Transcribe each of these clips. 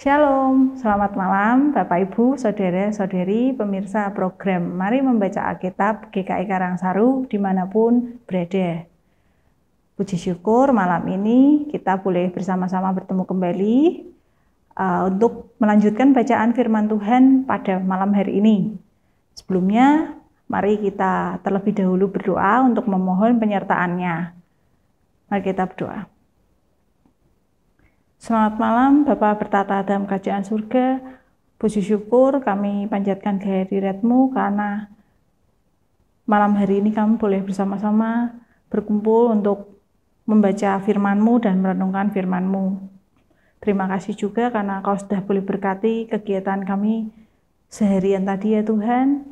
Shalom, selamat malam Bapak Ibu, Saudara-saudari, pemirsa program Mari Membaca Alkitab GKI Karangsaru dimanapun berada. Puji syukur malam ini kita boleh bersama-sama bertemu kembali uh, untuk melanjutkan bacaan firman Tuhan pada malam hari ini. Sebelumnya, mari kita terlebih dahulu berdoa untuk memohon penyertaannya. Mari kita berdoa. Selamat malam Bapak Bertata dalam Kerajaan Surga. Puji syukur kami panjatkan kehadiratmu karena malam hari ini kami boleh bersama-sama berkumpul untuk membaca firmanmu dan merenungkan firmanmu. Terima kasih juga karena kau sudah boleh berkati kegiatan kami seharian tadi ya Tuhan.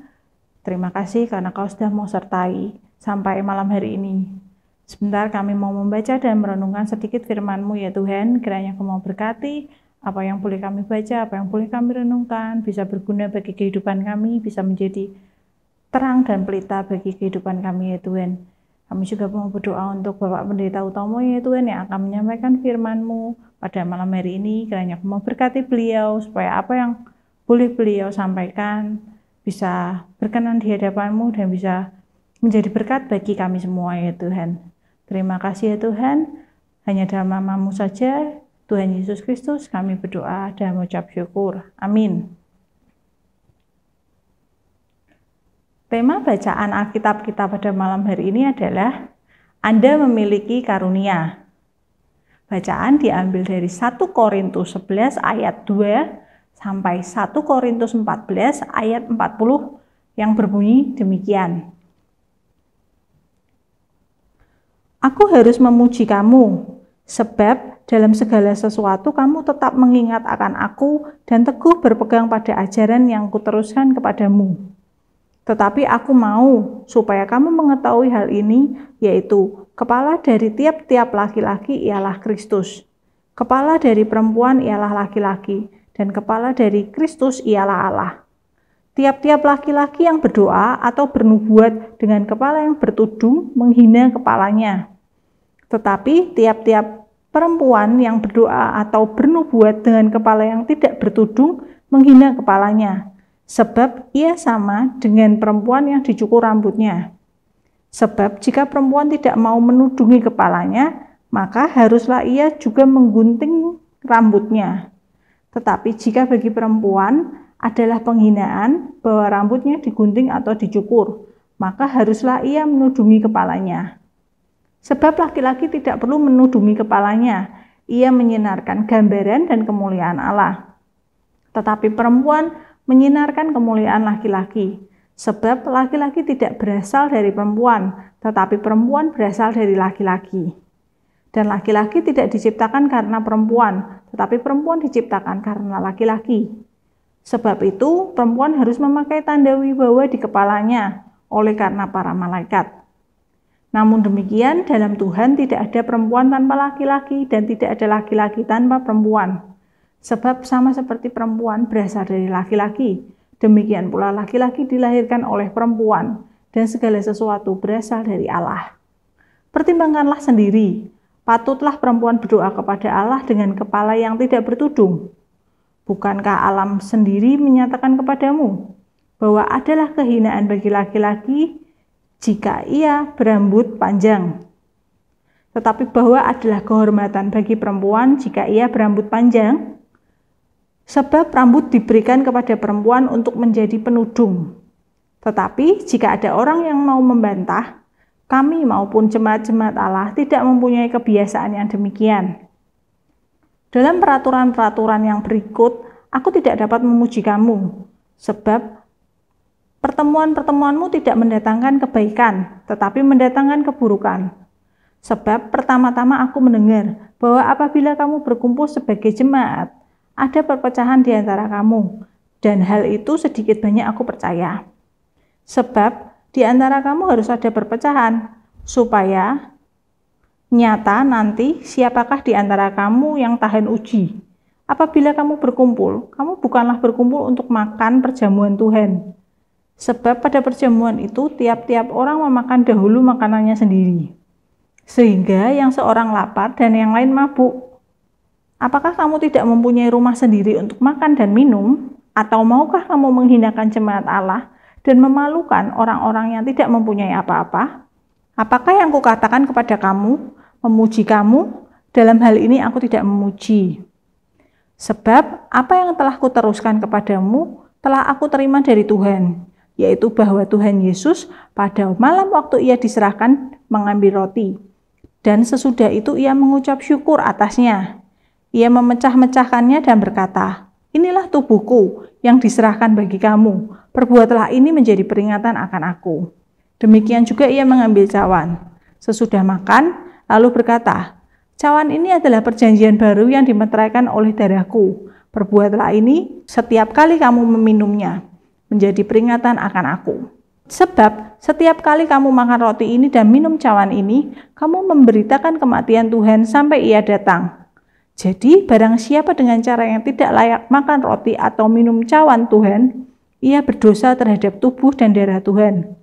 Terima kasih karena kau sudah mau sertai sampai malam hari ini. Sebentar kami mau membaca dan merenungkan sedikit firman-Mu ya Tuhan, kiranya kamu mau berkati apa yang boleh kami baca, apa yang boleh kami renungkan, bisa berguna bagi kehidupan kami, bisa menjadi terang dan pelita bagi kehidupan kami ya Tuhan. Kami juga mau berdoa untuk Bapak Pendeta Utomo ya Tuhan yang akan menyampaikan firman-Mu pada malam hari ini. Kiranya kamu mau berkati beliau supaya apa yang boleh beliau sampaikan bisa berkenan di hadapan-Mu dan bisa menjadi berkat bagi kami semua ya Tuhan. Terima kasih ya Tuhan, hanya dalam namamu saja, Tuhan Yesus Kristus, kami berdoa dan mengucap syukur. Amin. Tema bacaan Alkitab kita pada malam hari ini adalah Anda memiliki karunia. Bacaan diambil dari 1 Korintus 11 ayat 2 sampai 1 Korintus 14 ayat 40 yang berbunyi demikian. Aku harus memuji kamu, sebab dalam segala sesuatu kamu tetap mengingat akan aku dan teguh berpegang pada ajaran yang kuteruskan kepadamu. Tetapi aku mau supaya kamu mengetahui hal ini, yaitu kepala dari tiap-tiap laki-laki ialah Kristus, kepala dari perempuan ialah laki-laki, dan kepala dari Kristus ialah Allah. Tiap-tiap laki-laki yang berdoa atau bernubuat dengan kepala yang bertudung menghina kepalanya. Tetapi tiap-tiap perempuan yang berdoa atau bernubuat dengan kepala yang tidak bertudung menghina kepalanya, sebab ia sama dengan perempuan yang dicukur rambutnya. Sebab jika perempuan tidak mau menudungi kepalanya, maka haruslah ia juga menggunting rambutnya. Tetapi jika bagi perempuan adalah penghinaan bahwa rambutnya digunting atau dicukur, maka haruslah ia menudungi kepalanya. Sebab laki-laki tidak perlu menudungi kepalanya, ia menyinarkan gambaran dan kemuliaan Allah. Tetapi perempuan menyinarkan kemuliaan laki-laki, sebab laki-laki tidak berasal dari perempuan, tetapi perempuan berasal dari laki-laki. Dan laki-laki tidak diciptakan karena perempuan, tetapi perempuan diciptakan karena laki-laki. Sebab itu, perempuan harus memakai tanda wibawa di kepalanya oleh karena para malaikat. Namun demikian, dalam Tuhan tidak ada perempuan tanpa laki-laki dan tidak ada laki-laki tanpa perempuan. Sebab sama seperti perempuan berasal dari laki-laki, demikian pula laki-laki dilahirkan oleh perempuan dan segala sesuatu berasal dari Allah. Pertimbangkanlah sendiri, patutlah perempuan berdoa kepada Allah dengan kepala yang tidak bertudung, Bukankah alam sendiri menyatakan kepadamu bahwa adalah kehinaan bagi laki-laki jika ia berambut panjang, tetapi bahwa adalah kehormatan bagi perempuan jika ia berambut panjang, sebab rambut diberikan kepada perempuan untuk menjadi penudung. Tetapi jika ada orang yang mau membantah, kami maupun jemaat-jemaat Allah tidak mempunyai kebiasaan yang demikian dalam peraturan-peraturan yang berikut, aku tidak dapat memuji kamu, sebab pertemuan-pertemuanmu tidak mendatangkan kebaikan, tetapi mendatangkan keburukan. Sebab pertama-tama aku mendengar bahwa apabila kamu berkumpul sebagai jemaat, ada perpecahan di antara kamu, dan hal itu sedikit banyak aku percaya. Sebab di antara kamu harus ada perpecahan, supaya Nyata nanti siapakah di antara kamu yang tahan uji? Apabila kamu berkumpul, kamu bukanlah berkumpul untuk makan perjamuan Tuhan. Sebab pada perjamuan itu tiap-tiap orang memakan dahulu makanannya sendiri. Sehingga yang seorang lapar dan yang lain mabuk. Apakah kamu tidak mempunyai rumah sendiri untuk makan dan minum? Atau maukah kamu menghinakan jemaat Allah dan memalukan orang-orang yang tidak mempunyai apa-apa? Apakah yang kukatakan kepada kamu? memuji kamu, dalam hal ini aku tidak memuji. Sebab apa yang telah kuteruskan kepadamu telah aku terima dari Tuhan, yaitu bahwa Tuhan Yesus pada malam waktu ia diserahkan mengambil roti, dan sesudah itu ia mengucap syukur atasnya. Ia memecah-mecahkannya dan berkata, Inilah tubuhku yang diserahkan bagi kamu, perbuatlah ini menjadi peringatan akan aku. Demikian juga ia mengambil cawan. Sesudah makan, lalu berkata, Cawan ini adalah perjanjian baru yang dimeteraikan oleh darahku. Perbuatlah ini setiap kali kamu meminumnya, menjadi peringatan akan aku. Sebab setiap kali kamu makan roti ini dan minum cawan ini, kamu memberitakan kematian Tuhan sampai ia datang. Jadi barang siapa dengan cara yang tidak layak makan roti atau minum cawan Tuhan, ia berdosa terhadap tubuh dan darah Tuhan.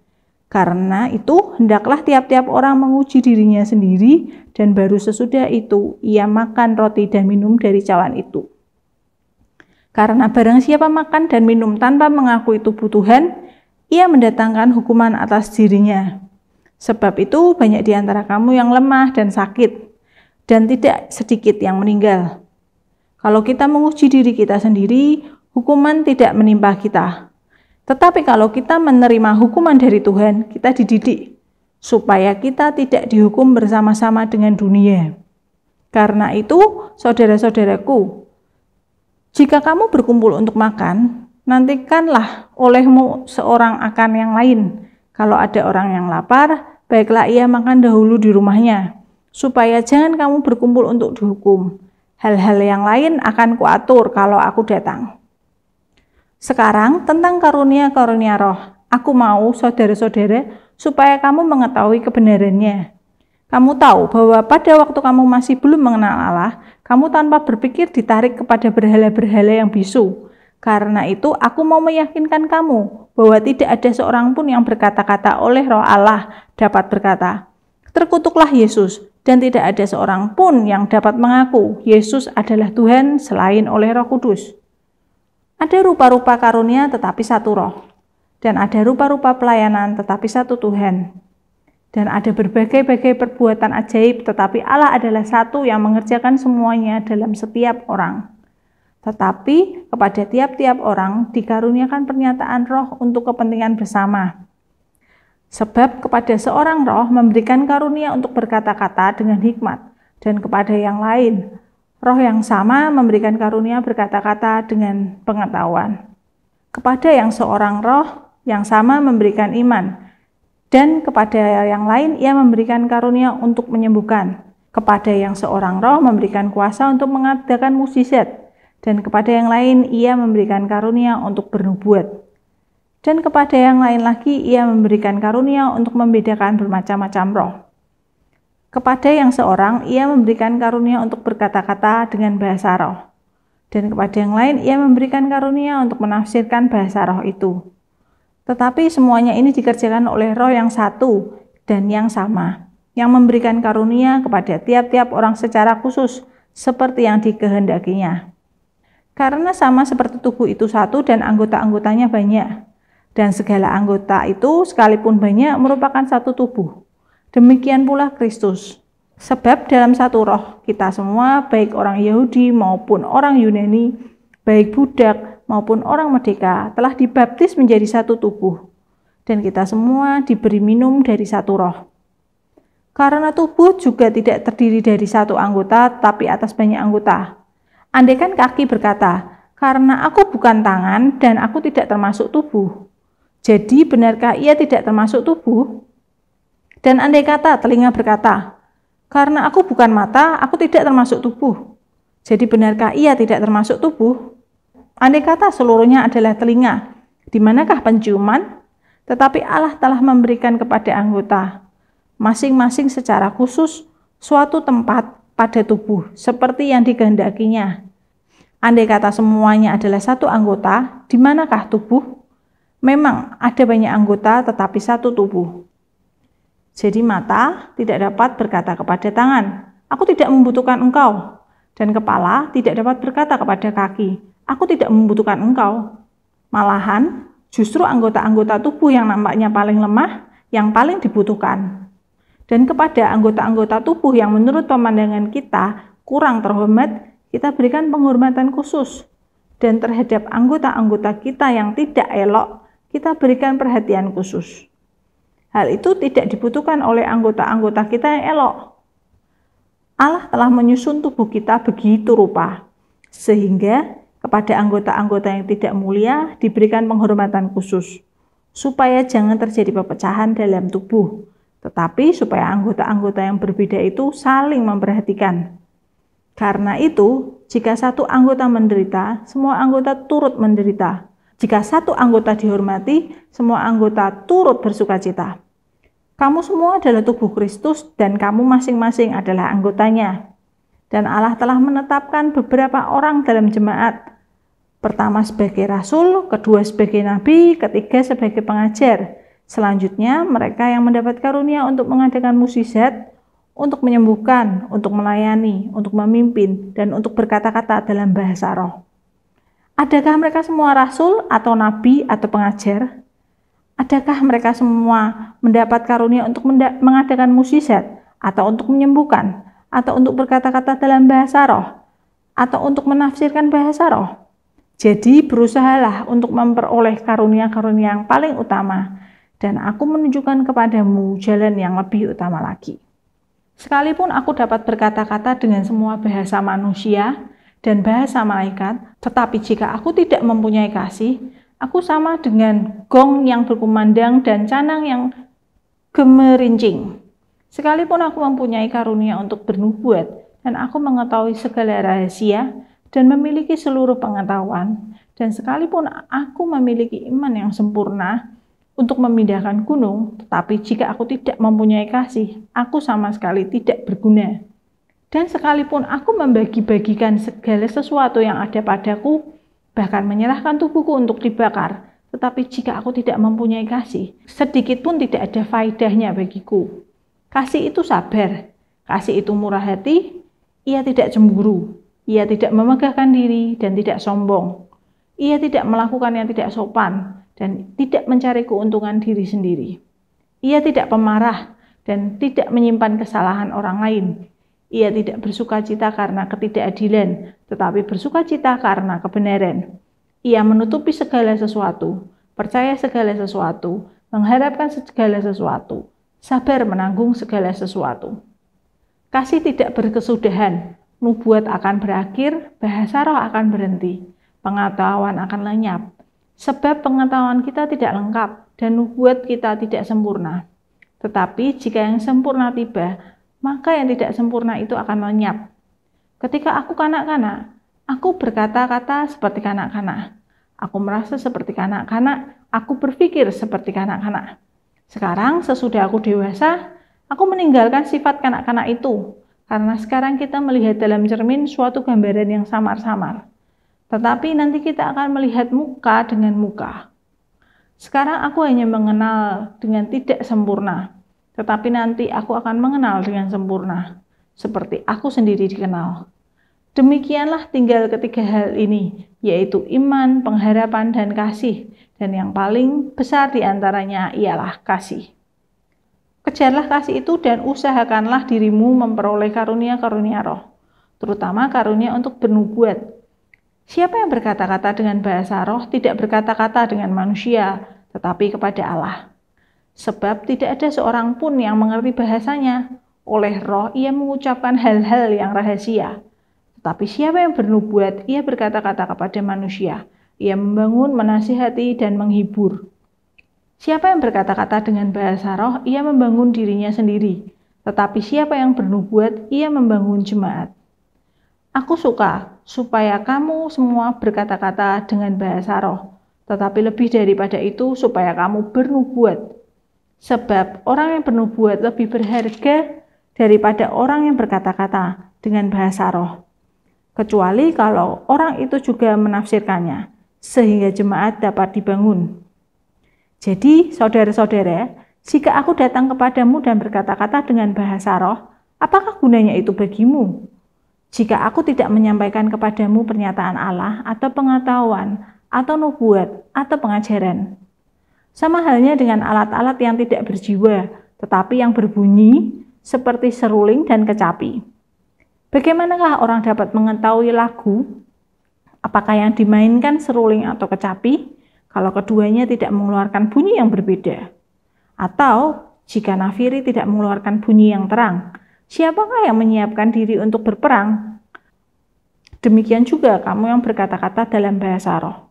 Karena itu, hendaklah tiap-tiap orang menguji dirinya sendiri, dan baru sesudah itu ia makan roti dan minum dari cawan itu. Karena barang siapa makan dan minum tanpa mengakui tubuh Tuhan, ia mendatangkan hukuman atas dirinya. Sebab itu, banyak di antara kamu yang lemah dan sakit, dan tidak sedikit yang meninggal. Kalau kita menguji diri kita sendiri, hukuman tidak menimpa kita, tetapi kalau kita menerima hukuman dari Tuhan, kita dididik supaya kita tidak dihukum bersama-sama dengan dunia. Karena itu, saudara-saudaraku, jika kamu berkumpul untuk makan, nantikanlah olehmu seorang akan yang lain. Kalau ada orang yang lapar, baiklah ia makan dahulu di rumahnya, supaya jangan kamu berkumpul untuk dihukum. Hal-hal yang lain akan kuatur kalau aku datang. Sekarang tentang karunia-karunia roh, aku mau saudara-saudara supaya kamu mengetahui kebenarannya. Kamu tahu bahwa pada waktu kamu masih belum mengenal Allah, kamu tanpa berpikir ditarik kepada berhala-berhala yang bisu. Karena itu aku mau meyakinkan kamu bahwa tidak ada seorang pun yang berkata-kata oleh roh Allah dapat berkata, Terkutuklah Yesus, dan tidak ada seorang pun yang dapat mengaku Yesus adalah Tuhan selain oleh roh kudus. Ada rupa-rupa karunia tetapi satu roh, dan ada rupa-rupa pelayanan tetapi satu Tuhan. Dan ada berbagai-bagai perbuatan ajaib tetapi Allah adalah satu yang mengerjakan semuanya dalam setiap orang. Tetapi kepada tiap-tiap orang dikaruniakan pernyataan roh untuk kepentingan bersama. Sebab kepada seorang roh memberikan karunia untuk berkata-kata dengan hikmat, dan kepada yang lain Roh yang sama memberikan karunia berkata-kata dengan pengetahuan. Kepada yang seorang roh yang sama memberikan iman, dan kepada yang lain ia memberikan karunia untuk menyembuhkan. Kepada yang seorang roh memberikan kuasa untuk mengadakan musiset dan kepada yang lain ia memberikan karunia untuk bernubuat. Dan kepada yang lain lagi ia memberikan karunia untuk membedakan bermacam-macam roh kepada yang seorang, ia memberikan karunia untuk berkata-kata dengan bahasa roh. Dan kepada yang lain, ia memberikan karunia untuk menafsirkan bahasa roh itu. Tetapi semuanya ini dikerjakan oleh roh yang satu dan yang sama, yang memberikan karunia kepada tiap-tiap orang secara khusus, seperti yang dikehendakinya. Karena sama seperti tubuh itu satu dan anggota-anggotanya banyak, dan segala anggota itu sekalipun banyak merupakan satu tubuh Demikian pula Kristus. Sebab dalam satu roh kita semua, baik orang Yahudi maupun orang Yunani, baik budak maupun orang merdeka, telah dibaptis menjadi satu tubuh. Dan kita semua diberi minum dari satu roh. Karena tubuh juga tidak terdiri dari satu anggota, tapi atas banyak anggota. Andaikan kaki berkata, karena aku bukan tangan dan aku tidak termasuk tubuh. Jadi benarkah ia tidak termasuk tubuh? Dan andai kata telinga berkata, karena aku bukan mata, aku tidak termasuk tubuh. Jadi benarkah ia tidak termasuk tubuh? Andai kata seluruhnya adalah telinga, di manakah penciuman? Tetapi Allah telah memberikan kepada anggota masing-masing secara khusus suatu tempat pada tubuh seperti yang digandakinya. Andai kata semuanya adalah satu anggota, di manakah tubuh? Memang ada banyak anggota tetapi satu tubuh. Jadi mata tidak dapat berkata kepada tangan, aku tidak membutuhkan engkau. Dan kepala tidak dapat berkata kepada kaki, aku tidak membutuhkan engkau. Malahan, justru anggota-anggota tubuh yang nampaknya paling lemah, yang paling dibutuhkan. Dan kepada anggota-anggota tubuh yang menurut pemandangan kita kurang terhormat, kita berikan penghormatan khusus. Dan terhadap anggota-anggota kita yang tidak elok, kita berikan perhatian khusus. Hal itu tidak dibutuhkan oleh anggota-anggota kita yang elok. Allah telah menyusun tubuh kita begitu rupa, sehingga kepada anggota-anggota yang tidak mulia diberikan penghormatan khusus, supaya jangan terjadi perpecahan dalam tubuh, tetapi supaya anggota-anggota yang berbeda itu saling memperhatikan. Karena itu, jika satu anggota menderita, semua anggota turut menderita. Jika satu anggota dihormati, semua anggota turut bersuka cita. Kamu semua adalah tubuh Kristus dan kamu masing-masing adalah anggotanya. Dan Allah telah menetapkan beberapa orang dalam jemaat. Pertama sebagai rasul, kedua sebagai nabi, ketiga sebagai pengajar. Selanjutnya mereka yang mendapat karunia untuk mengadakan musisat, untuk menyembuhkan, untuk melayani, untuk memimpin, dan untuk berkata-kata dalam bahasa roh. Adakah mereka semua rasul atau nabi atau pengajar? Adakah mereka semua mendapat karunia untuk mengadakan musisat, atau untuk menyembuhkan, atau untuk berkata-kata dalam bahasa roh, atau untuk menafsirkan bahasa roh? Jadi berusahalah untuk memperoleh karunia-karunia yang paling utama, dan aku menunjukkan kepadamu jalan yang lebih utama lagi. Sekalipun aku dapat berkata-kata dengan semua bahasa manusia dan bahasa malaikat, tetapi jika aku tidak mempunyai kasih, Aku sama dengan gong yang berkumandang dan canang yang gemerincing. Sekalipun aku mempunyai karunia untuk bernubuat, dan aku mengetahui segala rahasia dan memiliki seluruh pengetahuan, dan sekalipun aku memiliki iman yang sempurna untuk memindahkan gunung, tetapi jika aku tidak mempunyai kasih, aku sama sekali tidak berguna. Dan sekalipun aku membagi-bagikan segala sesuatu yang ada padaku, bahkan menyerahkan tubuhku untuk dibakar. Tetapi jika aku tidak mempunyai kasih, sedikit pun tidak ada faidahnya bagiku. Kasih itu sabar, kasih itu murah hati, ia tidak cemburu, ia tidak memegahkan diri dan tidak sombong. Ia tidak melakukan yang tidak sopan dan tidak mencari keuntungan diri sendiri. Ia tidak pemarah dan tidak menyimpan kesalahan orang lain. Ia tidak bersuka cita karena ketidakadilan, tetapi bersuka cita karena kebenaran. Ia menutupi segala sesuatu, percaya segala sesuatu, mengharapkan segala sesuatu, sabar menanggung segala sesuatu. Kasih tidak berkesudahan, nubuat akan berakhir, bahasa roh akan berhenti, pengetahuan akan lenyap. Sebab pengetahuan kita tidak lengkap dan nubuat kita tidak sempurna. Tetapi jika yang sempurna tiba, maka yang tidak sempurna itu akan lenyap. Ketika aku kanak-kanak, aku berkata-kata seperti kanak-kanak. Aku merasa seperti kanak-kanak, aku berpikir seperti kanak-kanak. Sekarang sesudah aku dewasa, aku meninggalkan sifat kanak-kanak itu karena sekarang kita melihat dalam cermin suatu gambaran yang samar-samar. Tetapi nanti kita akan melihat muka dengan muka. Sekarang aku hanya mengenal dengan tidak sempurna, tetapi nanti aku akan mengenal dengan sempurna, seperti aku sendiri dikenal. Demikianlah tinggal ketiga hal ini, yaitu iman, pengharapan, dan kasih. Dan yang paling besar diantaranya ialah kasih. Kejarlah kasih itu dan usahakanlah dirimu memperoleh karunia-karunia roh, terutama karunia untuk bernubuat. Siapa yang berkata-kata dengan bahasa roh tidak berkata-kata dengan manusia, tetapi kepada Allah Sebab tidak ada seorang pun yang mengerti bahasanya. Oleh roh ia mengucapkan hal-hal yang rahasia. Tetapi siapa yang bernubuat, ia berkata-kata kepada manusia. Ia membangun, menasihati, dan menghibur. Siapa yang berkata-kata dengan bahasa roh, ia membangun dirinya sendiri. Tetapi siapa yang bernubuat, ia membangun jemaat. Aku suka supaya kamu semua berkata-kata dengan bahasa roh, tetapi lebih daripada itu supaya kamu bernubuat, Sebab orang yang bernubuat lebih berharga daripada orang yang berkata-kata dengan bahasa roh. Kecuali kalau orang itu juga menafsirkannya, sehingga jemaat dapat dibangun. Jadi, saudara-saudara, jika aku datang kepadamu dan berkata-kata dengan bahasa roh, apakah gunanya itu bagimu? Jika aku tidak menyampaikan kepadamu pernyataan Allah atau pengetahuan atau nubuat atau pengajaran, sama halnya dengan alat-alat yang tidak berjiwa, tetapi yang berbunyi seperti seruling dan kecapi. Bagaimanakah orang dapat mengetahui lagu? Apakah yang dimainkan seruling atau kecapi? Kalau keduanya tidak mengeluarkan bunyi yang berbeda, atau jika nafiri tidak mengeluarkan bunyi yang terang, siapakah yang menyiapkan diri untuk berperang? Demikian juga kamu yang berkata-kata dalam bahasa roh.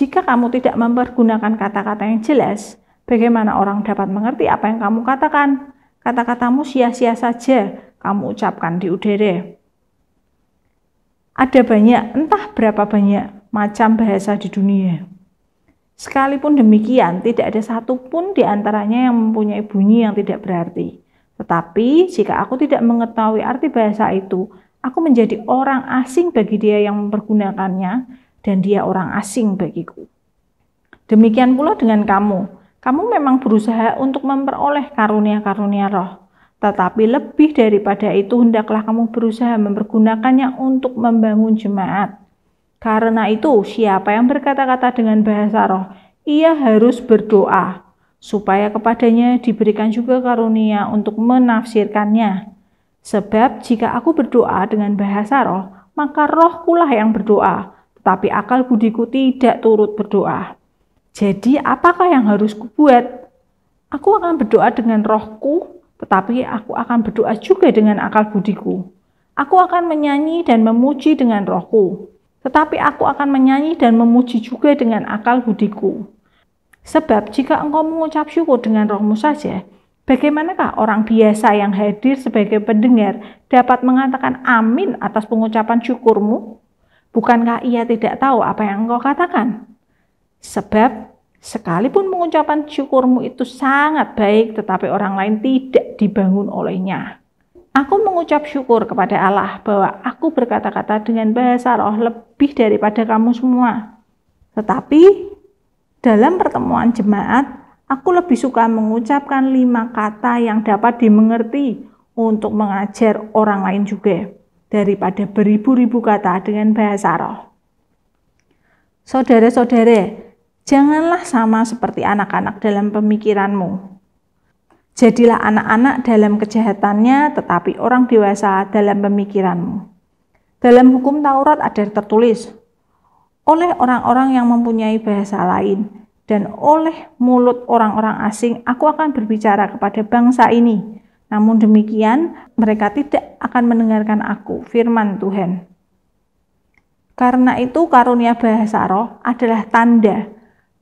Jika kamu tidak mempergunakan kata-kata yang jelas, bagaimana orang dapat mengerti apa yang kamu katakan? Kata-katamu sia-sia saja kamu ucapkan di udara. Ada banyak, entah berapa banyak, macam bahasa di dunia. Sekalipun demikian, tidak ada satupun di antaranya yang mempunyai bunyi yang tidak berarti. Tetapi, jika aku tidak mengetahui arti bahasa itu, aku menjadi orang asing bagi dia yang mempergunakannya, dan dia orang asing bagiku. Demikian pula dengan kamu. Kamu memang berusaha untuk memperoleh karunia-karunia roh, tetapi lebih daripada itu hendaklah kamu berusaha mempergunakannya untuk membangun jemaat. Karena itu, siapa yang berkata-kata dengan bahasa roh, ia harus berdoa supaya kepadanya diberikan juga karunia untuk menafsirkannya. Sebab jika aku berdoa dengan bahasa roh, maka roh pula yang berdoa, tapi akal budiku tidak turut berdoa. Jadi apakah yang harus kubuat? Aku akan berdoa dengan rohku, tetapi aku akan berdoa juga dengan akal budiku. Aku akan menyanyi dan memuji dengan rohku, tetapi aku akan menyanyi dan memuji juga dengan akal budiku. Sebab jika engkau mengucap syukur dengan rohmu saja, bagaimanakah orang biasa yang hadir sebagai pendengar dapat mengatakan amin atas pengucapan syukurmu? Bukankah ia tidak tahu apa yang engkau katakan? Sebab sekalipun pengucapan syukurmu itu sangat baik, tetapi orang lain tidak dibangun olehnya. Aku mengucap syukur kepada Allah bahwa aku berkata-kata dengan bahasa roh lebih daripada kamu semua. Tetapi dalam pertemuan jemaat, aku lebih suka mengucapkan lima kata yang dapat dimengerti untuk mengajar orang lain juga daripada beribu-ribu kata dengan bahasa roh. Saudara-saudara, janganlah sama seperti anak-anak dalam pemikiranmu. Jadilah anak-anak dalam kejahatannya, tetapi orang dewasa dalam pemikiranmu. Dalam hukum Taurat ada tertulis, oleh orang-orang yang mempunyai bahasa lain, dan oleh mulut orang-orang asing, aku akan berbicara kepada bangsa ini, namun demikian, mereka tidak akan mendengarkan aku, firman Tuhan. Karena itu karunia bahasa roh adalah tanda,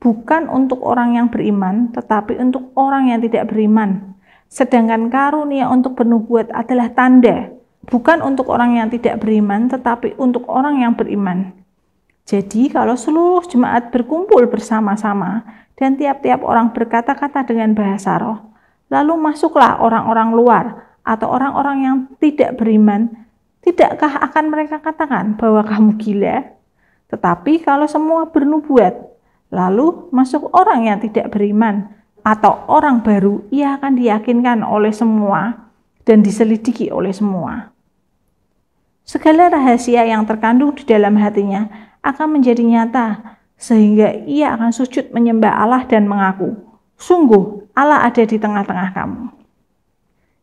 bukan untuk orang yang beriman, tetapi untuk orang yang tidak beriman. Sedangkan karunia untuk bernubuat adalah tanda, bukan untuk orang yang tidak beriman, tetapi untuk orang yang beriman. Jadi kalau seluruh jemaat berkumpul bersama-sama dan tiap-tiap orang berkata-kata dengan bahasa roh, Lalu masuklah orang-orang luar atau orang-orang yang tidak beriman, tidakkah akan mereka katakan bahwa kamu gila? Tetapi kalau semua bernubuat, lalu masuk orang yang tidak beriman atau orang baru, ia akan diyakinkan oleh semua dan diselidiki oleh semua. Segala rahasia yang terkandung di dalam hatinya akan menjadi nyata, sehingga ia akan sujud menyembah Allah dan mengaku, "Sungguh, Allah ada di tengah-tengah kamu.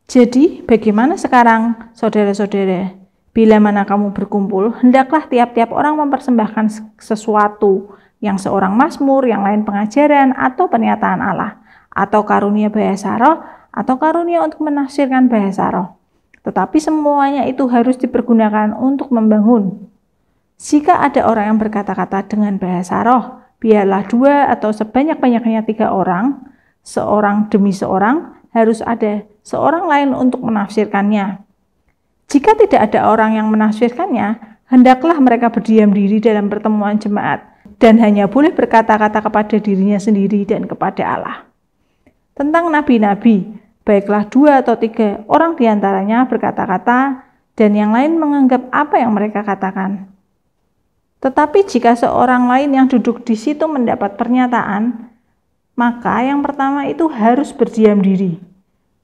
Jadi, bagaimana sekarang, saudara-saudara? Bila mana kamu berkumpul, hendaklah tiap-tiap orang mempersembahkan sesuatu yang seorang masmur, yang lain pengajaran, atau pernyataan Allah, atau karunia bahasa roh, atau karunia untuk menafsirkan bahasa roh. Tetapi semuanya itu harus dipergunakan untuk membangun. Jika ada orang yang berkata-kata dengan bahasa roh, biarlah dua atau sebanyak-banyaknya tiga orang seorang demi seorang, harus ada seorang lain untuk menafsirkannya. Jika tidak ada orang yang menafsirkannya, hendaklah mereka berdiam diri dalam pertemuan jemaat dan hanya boleh berkata-kata kepada dirinya sendiri dan kepada Allah. Tentang nabi-nabi, baiklah dua atau tiga orang diantaranya berkata-kata dan yang lain menganggap apa yang mereka katakan. Tetapi jika seorang lain yang duduk di situ mendapat pernyataan, maka yang pertama itu harus berdiam diri.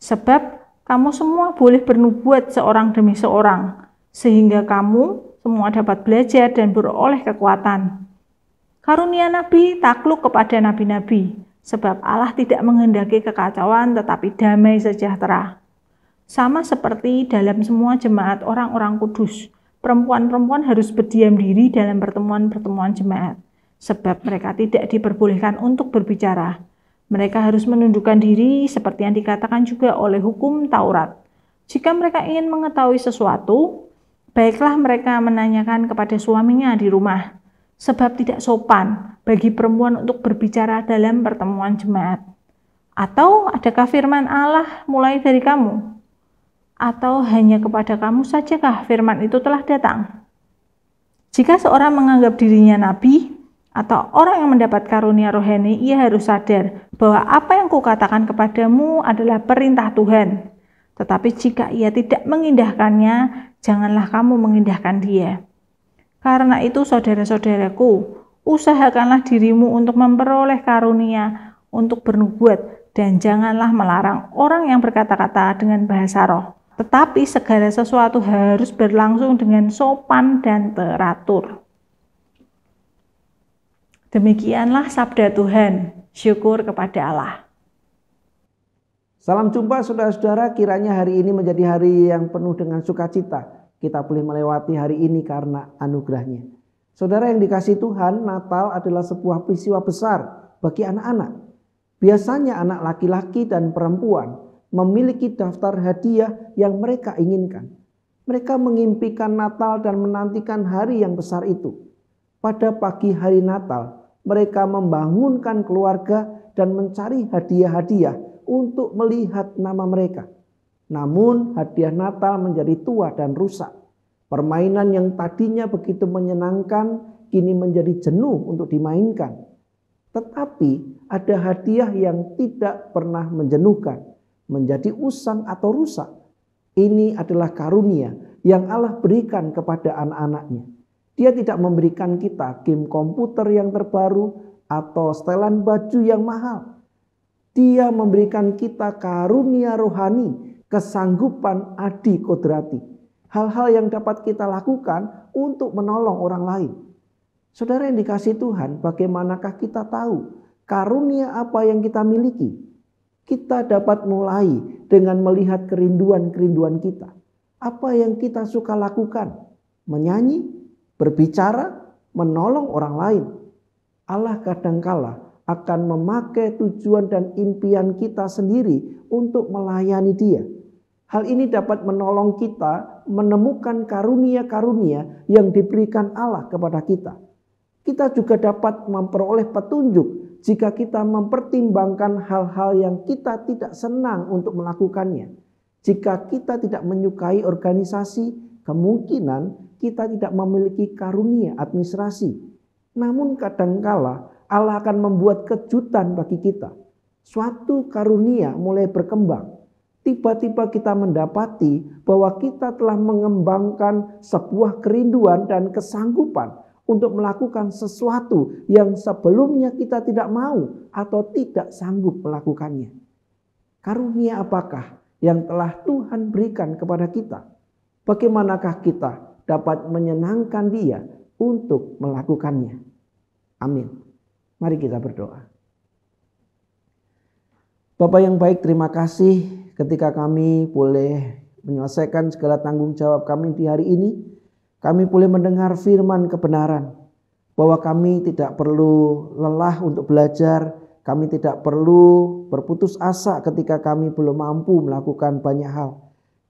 Sebab kamu semua boleh bernubuat seorang demi seorang, sehingga kamu semua dapat belajar dan beroleh kekuatan. Karunia Nabi takluk kepada nabi-nabi, sebab Allah tidak menghendaki kekacauan tetapi damai sejahtera. Sama seperti dalam semua jemaat orang-orang kudus, perempuan-perempuan harus berdiam diri dalam pertemuan-pertemuan jemaat sebab mereka tidak diperbolehkan untuk berbicara. Mereka harus menundukkan diri seperti yang dikatakan juga oleh hukum Taurat. Jika mereka ingin mengetahui sesuatu, baiklah mereka menanyakan kepada suaminya di rumah, sebab tidak sopan bagi perempuan untuk berbicara dalam pertemuan jemaat. Atau adakah firman Allah mulai dari kamu? Atau hanya kepada kamu sajakah firman itu telah datang? Jika seorang menganggap dirinya nabi, atau orang yang mendapat karunia rohani, ia harus sadar bahwa apa yang kukatakan kepadamu adalah perintah Tuhan. Tetapi jika ia tidak mengindahkannya, janganlah kamu mengindahkan dia. Karena itu, saudara-saudaraku, usahakanlah dirimu untuk memperoleh karunia untuk bernubuat dan janganlah melarang orang yang berkata-kata dengan bahasa roh. Tetapi segala sesuatu harus berlangsung dengan sopan dan teratur. Demikianlah sabda Tuhan. Syukur kepada Allah. Salam jumpa saudara-saudara. Kiranya hari ini menjadi hari yang penuh dengan sukacita. Kita boleh melewati hari ini karena anugerahnya. Saudara yang dikasih Tuhan, Natal adalah sebuah peristiwa besar bagi anak-anak. Biasanya anak laki-laki dan perempuan memiliki daftar hadiah yang mereka inginkan. Mereka mengimpikan Natal dan menantikan hari yang besar itu. Pada pagi hari Natal, mereka membangunkan keluarga dan mencari hadiah-hadiah untuk melihat nama mereka. Namun, hadiah Natal menjadi tua dan rusak. Permainan yang tadinya begitu menyenangkan kini menjadi jenuh untuk dimainkan. Tetapi ada hadiah yang tidak pernah menjenuhkan, menjadi usang atau rusak. Ini adalah karunia yang Allah berikan kepada anak-anaknya. Dia tidak memberikan kita game komputer yang terbaru atau setelan baju yang mahal. Dia memberikan kita karunia rohani, kesanggupan adi kodrati. Hal-hal yang dapat kita lakukan untuk menolong orang lain. Saudara yang dikasih Tuhan, bagaimanakah kita tahu karunia apa yang kita miliki? Kita dapat mulai dengan melihat kerinduan-kerinduan kita. Apa yang kita suka lakukan? Menyanyi, berbicara, menolong orang lain. Allah kadangkala akan memakai tujuan dan impian kita sendiri untuk melayani Dia. Hal ini dapat menolong kita menemukan karunia-karunia yang diberikan Allah kepada kita. Kita juga dapat memperoleh petunjuk jika kita mempertimbangkan hal-hal yang kita tidak senang untuk melakukannya. Jika kita tidak menyukai organisasi, kemungkinan kita tidak memiliki karunia administrasi. Namun kadangkala Allah akan membuat kejutan bagi kita. Suatu karunia mulai berkembang. Tiba-tiba kita mendapati bahwa kita telah mengembangkan sebuah kerinduan dan kesanggupan untuk melakukan sesuatu yang sebelumnya kita tidak mau atau tidak sanggup melakukannya. Karunia apakah yang telah Tuhan berikan kepada kita? Bagaimanakah kita dapat menyenangkan dia untuk melakukannya. Amin. Mari kita berdoa. Bapak yang baik, terima kasih ketika kami boleh menyelesaikan segala tanggung jawab kami di hari ini. Kami boleh mendengar firman kebenaran bahwa kami tidak perlu lelah untuk belajar, kami tidak perlu berputus asa ketika kami belum mampu melakukan banyak hal.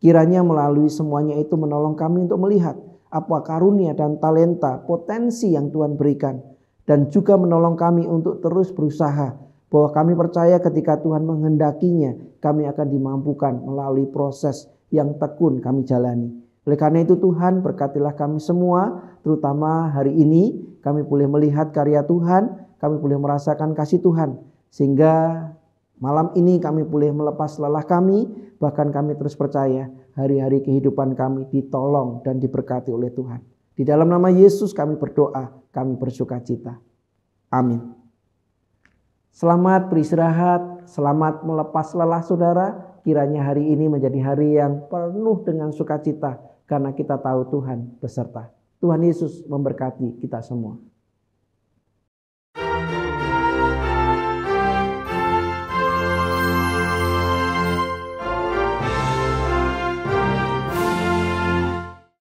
Kiranya melalui semuanya itu menolong kami untuk melihat apa karunia dan talenta, potensi yang Tuhan berikan. Dan juga menolong kami untuk terus berusaha bahwa kami percaya ketika Tuhan menghendakinya, kami akan dimampukan melalui proses yang tekun kami jalani. Oleh karena itu Tuhan berkatilah kami semua, terutama hari ini kami boleh melihat karya Tuhan, kami boleh merasakan kasih Tuhan. Sehingga Malam ini kami boleh melepas lelah kami, bahkan kami terus percaya hari-hari kehidupan kami ditolong dan diberkati oleh Tuhan. Di dalam nama Yesus kami berdoa, kami bersuka cita. Amin. Selamat beristirahat, selamat melepas lelah saudara. Kiranya hari ini menjadi hari yang penuh dengan sukacita karena kita tahu Tuhan beserta. Tuhan Yesus memberkati kita semua.